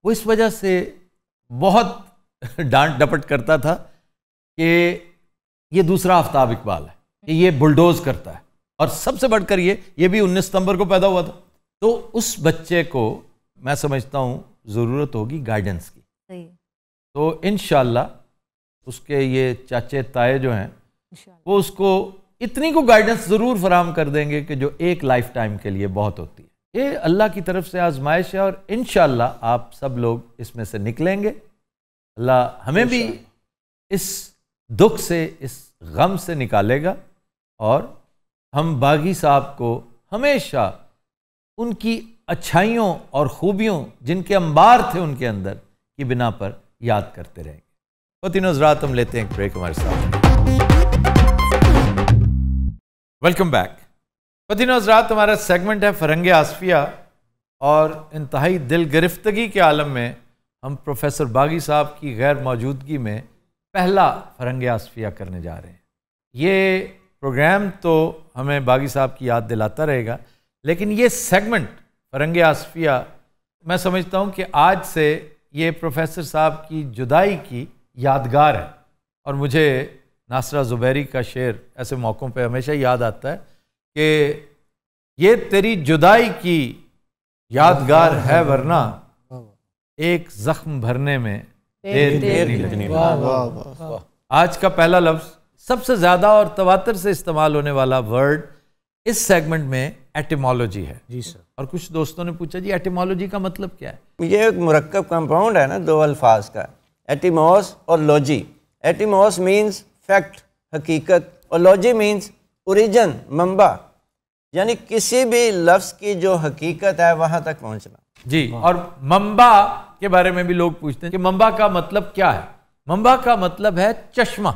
वो इस वजह से बहुत डांट डपट करता था कि ये दूसरा आफ्ताब इकबाल है कि ये बुलडोज करता है और सबसे बढ़कर ये ये भी 19 सितंबर को पैदा हुआ था तो उस बच्चे को मैं समझता हूँ ज़रूरत होगी गाइडेंस की तो इन उसके ये चाचे ताए जो हैं वो उसको इतनी को गाइडेंस ज़रूर फराम कर देंगे कि जो एक लाइफ टाइम के लिए बहुत होती है ये अल्लाह की तरफ से आजमाइश है और इन आप सब लोग इसमें से निकलेंगे अल्लाह हमें भी इस दुख से इस गम से निकालेगा और हम बागी साहब को हमेशा उनकी अच्छाइयों और ख़ूबियों जिनके अंबार थे उनके अंदर की बिना पर याद करते रहेंगे तीनों हजरात हम लेते हैं एक ब्रेक हमारे साथ वेलकम बैक वतीन हजरात हमारा सेगमेंट है फरंग आसफिया और इंतहाई दिल गिरफ्तगी के आलम में हम प्रोफेसर बागी साहब की गैर मौजूदगी में पहला फरंग आसफिया करने जा रहे हैं ये प्रोग्राम तो हमें बागी साहब की याद दिलाता रहेगा लेकिन ये सेगमेंट फरंग आसफिया मैं समझता हूँ कि आज से ये प्रोफेसर साहब की जुदाई की यादगार है और मुझे नासरा ज़ुबैरी का शेर ऐसे मौक़ों पे हमेशा याद आता है कि ये तेरी जुदाई की यादगार है वरना एक ज़ख्म भरने में तेरी लगनी आज का पहला लफ्ज सबसे ज्यादा और तवातर से इस्तेमाल होने वाला वर्ड इस सेगमेंट में एटिमोलॉजी है जी सर और कुछ दोस्तों ने पूछा जी एटिमोलॉजी का मतलब क्या है ये एक मरकब कंपाउंड है ना दो अल्फाज का एटिमोस और लॉजी एटिमोस मीन्स फैक्ट हकीकत और लॉजी मीन्स ओरिजन मंबा यानी किसी भी लफ्ज़ की जो हकीकत है वहाँ तक पहुँचना जी और मंबा के बारे में भी लोग पूछते हैं कि मंबा का मतलब क्या है मंबा का मतलब है चश्मा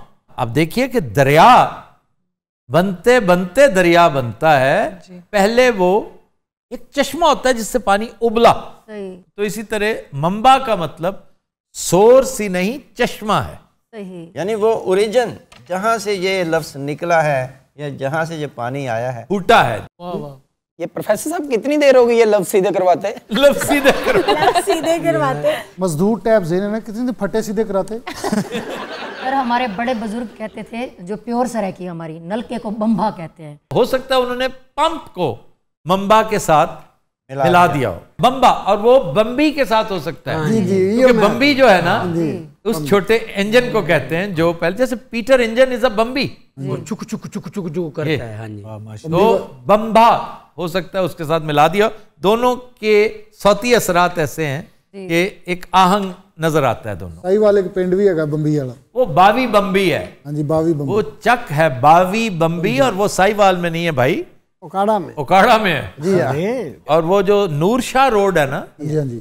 आप देखिए कि दरिया बनते बनते दरिया बनता है पहले वो एक चश्मा होता है जिससे पानी उबला सही। तो इसी तरह मंबा का मतलब सोर्स ही नहीं चश्मा है सही। यानी वो ओरिजिन जहां से ये लफ्ज निकला है या जहां से ये पानी आया है फूटा है वाँ वाँ। ये प्रोफेसर साहब कितनी देर हो गई ये लव सीधे करवाते लव सीधे लव सीधे करवाते मजदूर टैप जेने ना कितनी देर फटे सीधे कराते पर हमारे बड़े बुजुर्ग कहते थे जो प्योर सराय की हमारी नलके को बम्बा कहते हैं हो सकता है उन्होंने पंप को मम्बा के साथ मिला, मिला दिया हो बम्बा और वो बम्बी के साथ हो सकता है हाँ जी, जी, जी, बम्बी जो है ना हाँ उस छोटे इंजन को कहते हैं जो पहले जैसे पीटर इंजन इज अ बम्बी वो चुक चुक चुक चुक चुक करता है हाँ जी तो बम्बा हो सकता है उसके साथ मिला दिया दोनों के सौती असरात ऐसे हैं कि एक आहंग नजर आता है दोनों सही वाले के पेंड भी है बम्बी वाला वो बावी बम्बी है हाँ जी बावी बम्बी वो चक है बावी बम्बी और वो साईवाल में नहीं है भाई ओकाड़ा में ओकाड़ा में है जी हाँ। और वो जो नूरशाह रोड है ना जी हाँ जी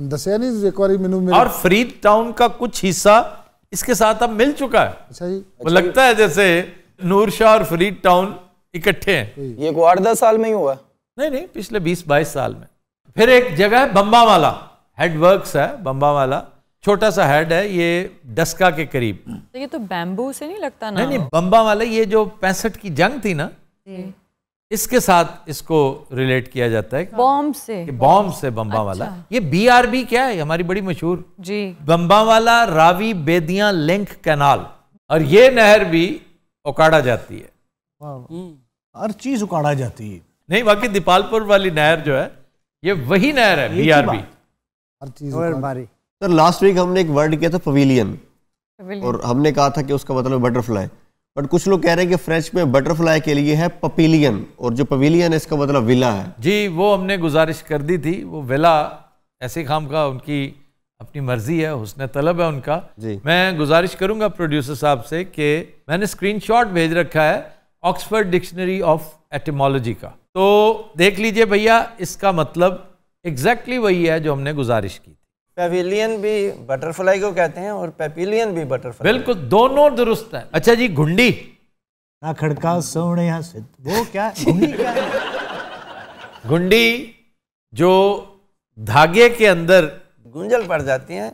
और फरीद टाउन का कुछ हिस्सा इसके साथ अब मिल चुका है अच्छा जी अच्छा लगता है जैसे नूर शाह और फरीद टाउन इकट्ठे हैं ये को आठ दस साल में ही हुआ नहीं नहीं पिछले बीस बाईस साल में फिर एक जगह है बम्बा बम्बावाला हेडवर्क्स है बम्बा वाला छोटा सा हेड है ये डस्का के करीब तो ये तो बैम्बू से नहीं लगता ना नहीं नहीं बम्बा वाला ये जो पैंसठ की जंग थी ना इसके साथ इसको रिलेट किया जाता है बॉम्ब से बॉम्ब से बम्बा अच्छा। वाला ये बीआरबी क्या है हमारी बड़ी मशहूर जी बम्बा वाला रावी बेदिया लिंक कैनाल और ये नहर भी उकाड़ा जाती है हम्म। हर चीज उकाड़ा जाती है नहीं बाकी दीपालपुर वाली नहर जो है ये वही नहर है बी हर चीज सर लास्ट वीक हमने एक वर्ड किया था पवीलियन और हमने कहा था कि उसका मतलब बटरफ्लाई बट कुछ लोग कह रहे हैं कि फ्रेंच में बटरफ्लाई के लिए है पपीलियन और जो पवीलियन है इसका मतलब विला है जी वो हमने गुजारिश कर दी थी वो विला ऐसे खाम का उनकी अपनी मर्जी है हुसन तलब है उनका जी मैं गुजारिश करूंगा प्रोड्यूसर साहब से कि मैंने स्क्रीनशॉट भेज रखा है ऑक्सफर्ड डिक्शनरी ऑफ एटमोलॉजी का तो देख लीजिए भैया इसका मतलब एग्जैक्टली exactly वही है जो हमने गुजारिश की पेविलियन भी बटरफ्लाई को कहते हैं और पेपिलियन भी बटरफ्लाई बिल्कुल दोनों दुरुस्त है अच्छा जी घुंडी ना खड़का सोने वो क्या घुंडी क्या है घुंडी जो धागे के अंदर गुंजल पड़ जाती है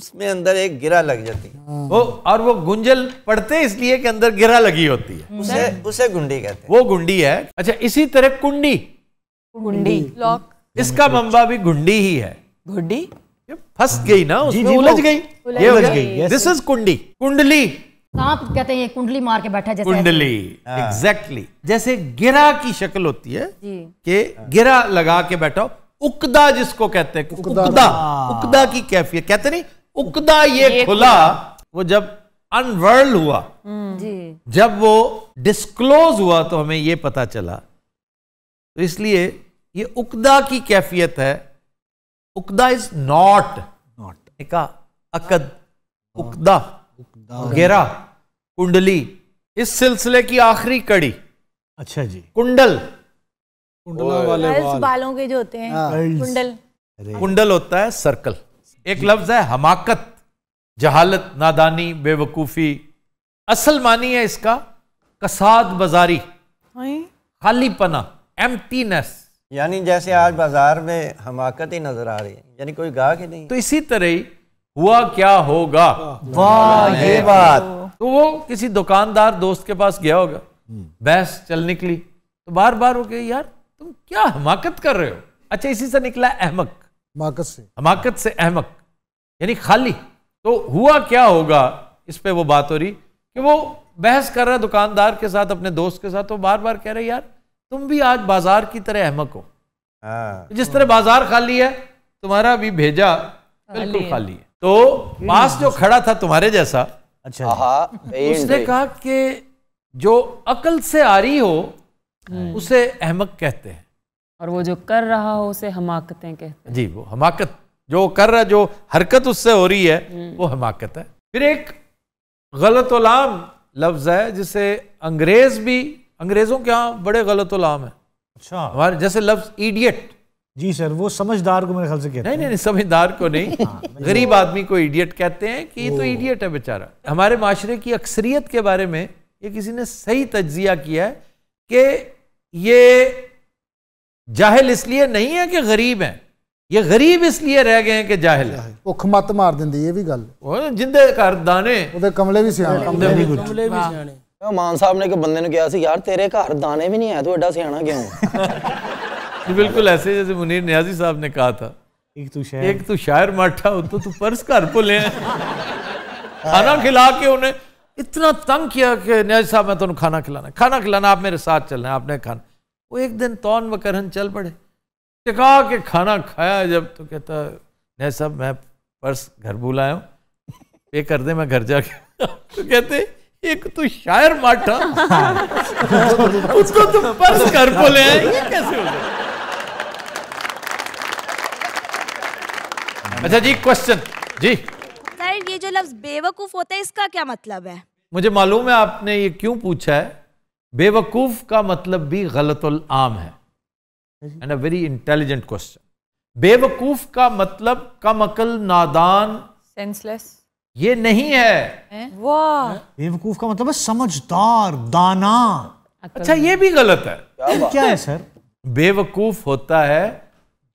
उसमें अंदर एक गिरा लग जाती है हाँ। वो और वो गुंजल पड़ते इसलिए कि अंदर गिरा लगी होती है उसे उसे गुंडी कहते हैं वो गुंडी है अच्छा इसी तरह कुंडी कुंडी लॉक इसका मंबा भी गुंडी ही है गुंडी फंस गई ना उसमें उलझ गई ये उलझ गई दिस इज कुंडी कुंडली सांप कहते हैं कुंडली मार के बैठा जैसे कुंडली एग्जैक्टली हाँ। exactly. जैसे गिरा की शक्ल होती है कि गिरा लगा के बैठो उकदा जिसको कहते हैं उकदा उकदा, हाँ। उकदा की कैफियत कहते नहीं उकदा ये, ये खुला वो जब अनवर्ल्ड हुआ हम्म, जब वो डिस्क्लोज हुआ तो हमें ये पता चला तो इसलिए ये उकदा की कैफियत है उकदा इज नॉट नॉट अकद उकदा गेरा कुंडली इस सिलसिले की आखिरी कड़ी अच्छा जी कुंडल कुंडल वाले बाल। बालों के जो होते हैं हाँ. कुंडल कुंडल होता है सर्कल एक लफ्ज है हमाकत जहालत नादानी बेवकूफी असल मानी है इसका कसाद बाजारी खाली पना एम्प्टीनेस यानी जैसे आज बाजार में हमाकत ही नजर आ रही है यानी कोई गाहक ही नहीं तो इसी तरह ही हुआ क्या होगा वाह ये बात तो वो किसी दुकानदार दोस्त के पास गया होगा बहस चल निकली तो बार बार हो कहे यार तुम क्या हमाकत कर रहे हो अच्छा इसी से निकला अहमक हमाकत से हमाकत से अहमक यानी खाली तो हुआ क्या होगा इस पर वो बात हो रही कि वो बहस कर रहा है दुकानदार के साथ अपने दोस्त के साथ तो बार बार कह रहे यार तुम भी आज बाजार की तरह अहमक हो हाँ। जिस तरह बाजार खाली है तुम्हारा भी भेजा बिल्कुल खाली है तो पास जो खड़ा था तुम्हारे जैसा अच्छा उसने कहा कि जो अकल से आ रही हो हम्म। उसे अहमक कहते हैं और वो जो कर रहा हो उसे हमाकतें कहते हैं जी वो हमाकत जो कर रहा जो हरकत उससे हो रही है हम्म। वो हमाकत है फिर एक गलत लफ्ज़ है जिसे अंग्रेज़ भी अंग्रेजों के यहाँ बड़े गलत उलाम है अच्छा हमारे जैसे लफ्ज इडियट जी सर वो समझदार को मेरे ख्याल से कहते नहीं, नहीं नहीं समझदार को नहीं हाँ, गरीब आदमी को इडियट कहते हैं कि ये तो इडियट है बेचारा हमारे माशरे की अक्सरियत के बारे में ये किसी ने सही तजिया किया है कि ये जाहिल इसलिए नहीं है कि गरीब है ये गरीब इसलिए रह गए हैं कि जाहिल ਭੁੱਖ मार दें ये भी गल जिंदे ਉਹ दाने कमले भी ਉਹਦੇ ਕਮਲੇ ਵੀ मान साहब ने एक बंद यार तेरे घर दाने भी नहीं है ਵੀ एडा सियाना क्यों बिल्कुल ऐसे जैसे मुनीर न्याजी साहब ने कहा था एक तू शायर एक तू शायर माठा हो तो तू पर्स घर भुले खाना खिला के उन्हें इतना तंग किया कि न्याजी साहब मैं तुम्हें तो खाना खिलाना खाना खिलाना आप मेरे साथ चलना है आपने खाना वो एक दिन तौन वकरहन चल पड़े टिका के खाना खाया जब तो कहता न्याज साहब मैं पर्स घर भूल हूँ पे कर दे मैं घर जाके तो कहते एक तो शायर माठा उसको तो पर्स कर को ले आए ये कैसे हो अच्छा जी क्वेश्चन जी सर ये जो लफ्ज बेवकूफ होता है इसका क्या मतलब है मुझे मालूम है आपने ये क्यों पूछा है बेवकूफ का मतलब भी गलत आम है and a very intelligent question बेवकूफ का मतलब कम अकल नादान सेंसलेस ये नहीं है वाह बेवकूफ का मतलब है समझदार दाना अच्छा ये भी गलत है क्या है सर बेवकूफ होता है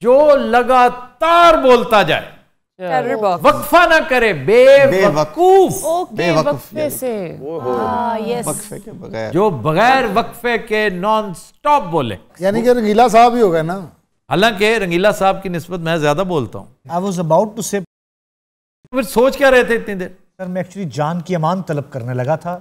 जो लगातार बोलता जाए वक्फा ना करे बेवकूफ बेवकूफ से हाँ, बगैर जो बगैर वक्फे के नॉन स्टॉप बोले यानी कि रंगीला साहब ही होगा ना हालांकि रंगीला साहब की नस्बत मैं ज्यादा बोलता हूँ आई वॉज अबाउट टू से तो फिर सोच क्या रहे थे इतनी देर सर मैं एक्चुअली जान की अमान तलब करने लगा था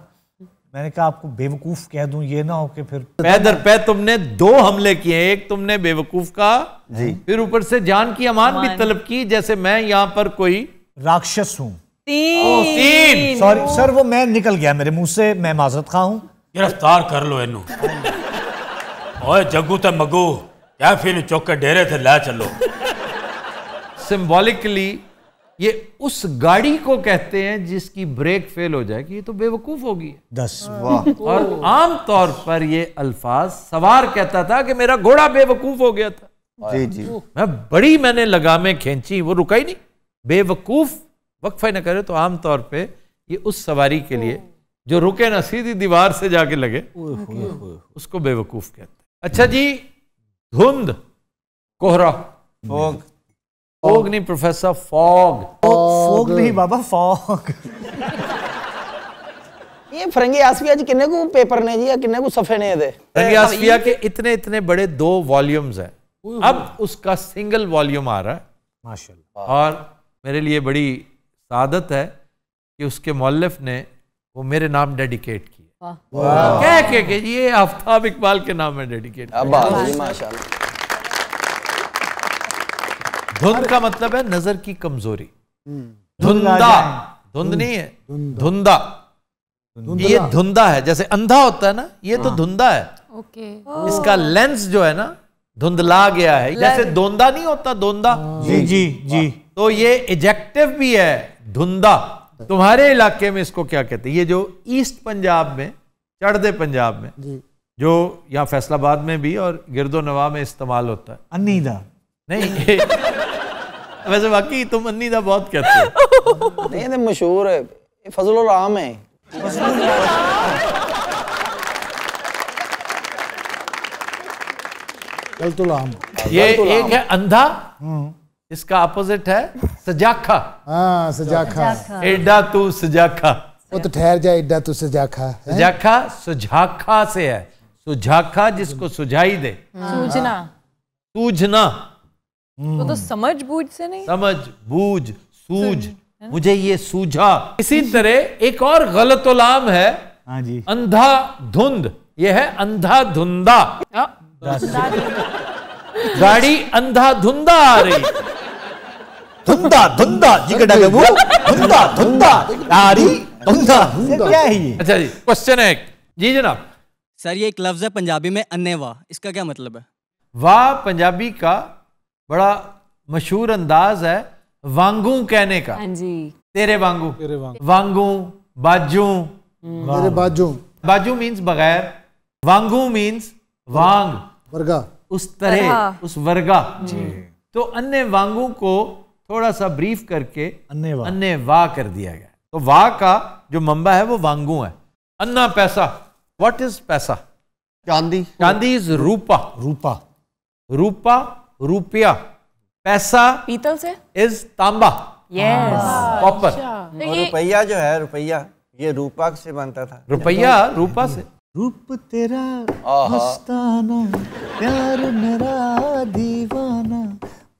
मैंने कहा आपको बेवकूफ कह दूं ये ना हो कि फिर पैदर पै तुमने दो हमले किए एक तुमने बेवकूफ का जी फिर ऊपर से जान की अमान भी तलब की जैसे मैं यहाँ पर कोई राक्षस हूँ तीन सॉरी सर वो मैं निकल गया मेरे मुंह से मैं माजत खा हूँ गिरफ्तार कर लो इन जगू तो मगू या फिर चौके डेरे थे ला चलो सिम्बोलिकली ये उस गाड़ी को कहते हैं जिसकी ब्रेक फेल हो जाए कि ये तो बेवकूफ होगी दस हाँ। वाह और आम तौर पर ये अल्फाज सवार कहता था कि मेरा घोड़ा बेवकूफ हो गया था जी जी मैं बड़ी मैंने लगामें खींची वो रुका ही नहीं बेवकूफ वक्फा ना करे तो आम तौर पे ये उस सवारी के लिए जो रुके ना सीधी दीवार से जाके लगे उसको बेवकूफ कहते अच्छा जी धुंध कोहरा फॉग नहीं प्रोफेसर फॉग फॉग नहीं बाबा फॉग ये फरंगी आसफिया जी किन्ने को पेपर ने जी या किन्ने को सफे ने दे फरंगी आसफिया के इतने इतने बड़े दो वॉल्यूम्स हैं अब उसका सिंगल वॉल्यूम आ रहा है माशाल्लाह और मेरे लिए बड़ी सादत है कि उसके मौलफ ने वो मेरे नाम डेडिकेट किया कह के, के ये आफ्ताब इकबाल के नाम में डेडिकेट माशाल्लाह धुंध का मतलब है नजर की कमजोरी हम्म। धुंधा धुंध नहीं है धुंधा ये धुंधा है जैसे अंधा होता है ना ये तो हाँ। धुंधा है ओके इसका लेंस जो है ना धुंधला गया है जैसे धोंदा नहीं होता धोंदा हाँ। जी जी जी हाँ। तो ये एजेक्टिव भी है धुंधा तुम्हारे इलाके में इसको क्या कहते हैं ये जो ईस्ट पंजाब में चढ़दे पंजाब में जो यहाँ फैसलाबाद में भी और गिरदो नवा में इस्तेमाल होता है अनिदा नहीं वैसे बाकी तुम अन्नी दा बहुत कहते हो नहीं नहीं मशहूर है फजल और आम है कल तो लाम ये एक है अंधा इसका अपोजिट है सजाखा हाँ सजाखा एडा तू सजाखा वो तो ठहर जाए एडा तू सजाखा सजाखा सुझाखा से है सुझाखा जिसको सुझाई दे सूझना सूझना तो, तो हम्म। समझ बूझ से नहीं समझ बूझ सूझ मुझे ये सूझा इसी तरह एक और गलत उलाम है हाँ जी अंधा धुंध ये है अंधा धुंधा हाँ। गाड़ी अंधा धुंधा आ रही धुंधा धुंधा जिगड़ा वो धुंधा धुंधा गाड़ी धुंधा क्या है ये अच्छा जी क्वेश्चन है जी जनाब सर ये एक लफ्ज है पंजाबी में अन्य वाह इसका क्या मतलब है वाह पंजाबी का बड़ा मशहूर अंदाज है वांगू कहने का हाँ तेरे वांगू तेरे वांगू बाजू हम्म। मेरे बाजू बाजू मीन्स बगैर वांगू मीन्स वांग वर्गा उस तरह उस वर्गा तो अन्य वांगू को थोड़ा सा ब्रीफ करके अन्य अन्य वाह कर दिया गया तो वाह का जो मंबा है वो वांगू है अन्ना पैसा व्हाट इज पैसा चांदी चांदी इज रूपा रूपा रूपा रुपया पैसा पीतल से इज तांबा यस हाँ। कॉपर अच्छा। तो रुपया जो है रुपया ये रूपा से बनता था रुपया तो रूपा से रूप तेरा मस्ताना प्यार मेरा दीवाना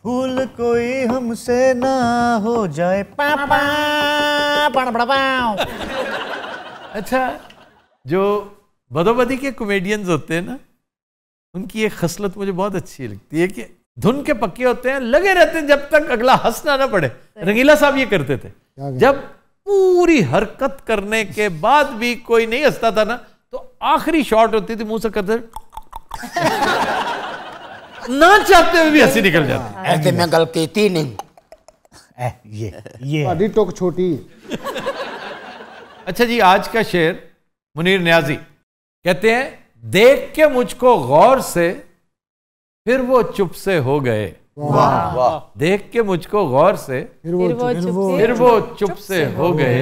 भूल कोई हमसे ना हो जाए पापा अच्छा जो बदोबदी के कॉमेडियंस होते हैं ना उनकी एक खसलत मुझे बहुत अच्छी लगती है कि धुन के पक्के होते हैं लगे रहते हैं जब तक अगला हंसना ना पड़े रंगीला साहब ये करते थे जब पूरी हरकत करने के बाद भी कोई नहीं हंसता था ना तो आखिरी शॉट होती थी मुंह से करते ना चाहते हुए भी हंसी निकल जाती हाँ। ऐसे में गलती नहीं ये ये टोक छोटी अच्छा जी आज का शेर मुनीर न्याजी कहते हैं देख के मुझको गौर से फिर वो चुप से हो गए वाह वाह देख के मुझको गौर से फिर वो फिर वो चुप से हो गए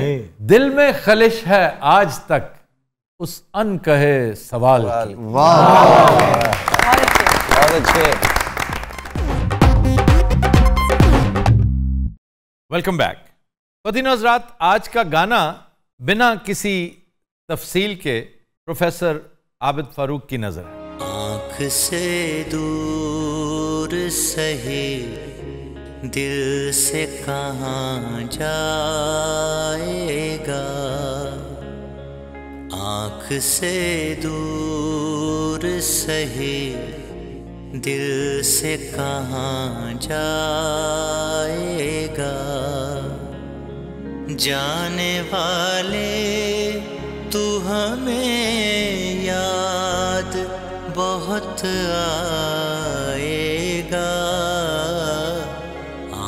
दिल में खलिश है आज तक उस अन कहे सवाल वाह वेलकम बैक पतिन हजरात आज का गाना बिना किसी तफसील के प्रोफेसर आबिद फारूक की नज़र है आँख से दूर सही दिल से कहाँ जाएगा आँख से दूर सही दिल से कहाँ जाएगा जाने वाले तू हमें याद मौत आएगा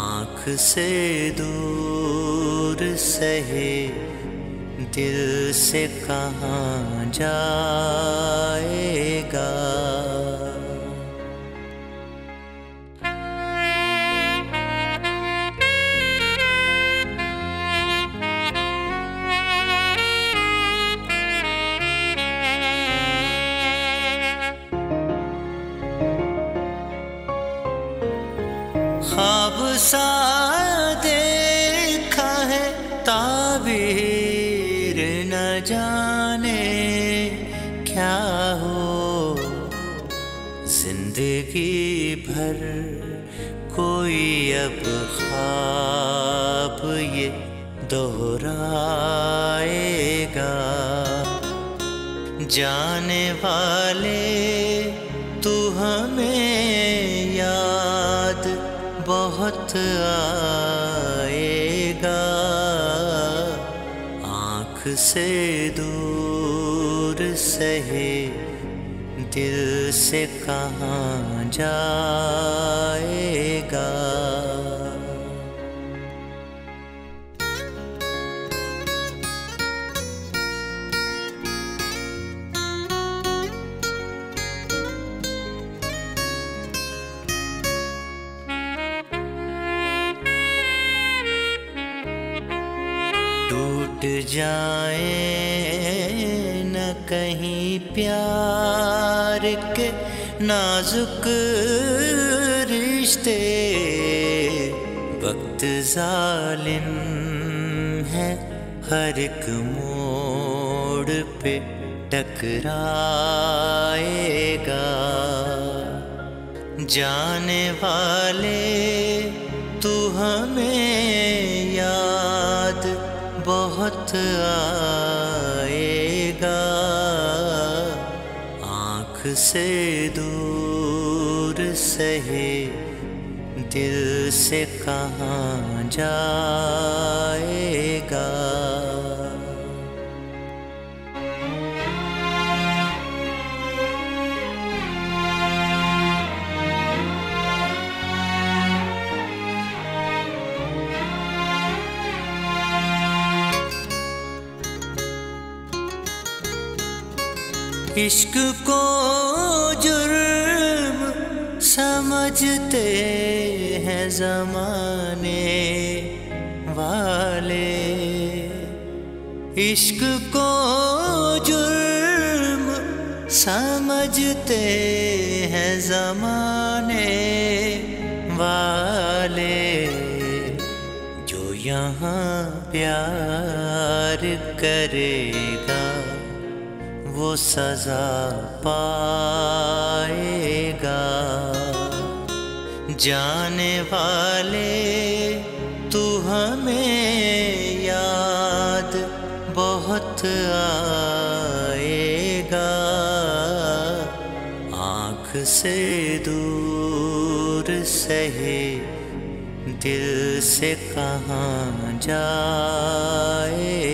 आँख से दूर सहे दिल से कहाँ जाएगा आएगा जाने वाले तू हमें याद बहुत आएगा आँख से दूर सहे दिल से कहाँ जाएगा जाए न कहीं प्यार के नाजुक रिश्ते वक्त जालिम है हर एक मोड़ पे टकराएगा जाने वाले तू हमें बहुत आएगा आँख से दूर सहे दिल से कहाँ जाएगा इश्क को जुर्म समझते हैं जमाने वाले इश्क को जुर्म समझते हैं जमाने वाले जो यहाँ प्यार करे सजा पाएगा जाने वाले तू हमें याद बहुत आएगा आँख से दूर सहे दिल से कहाँ जाए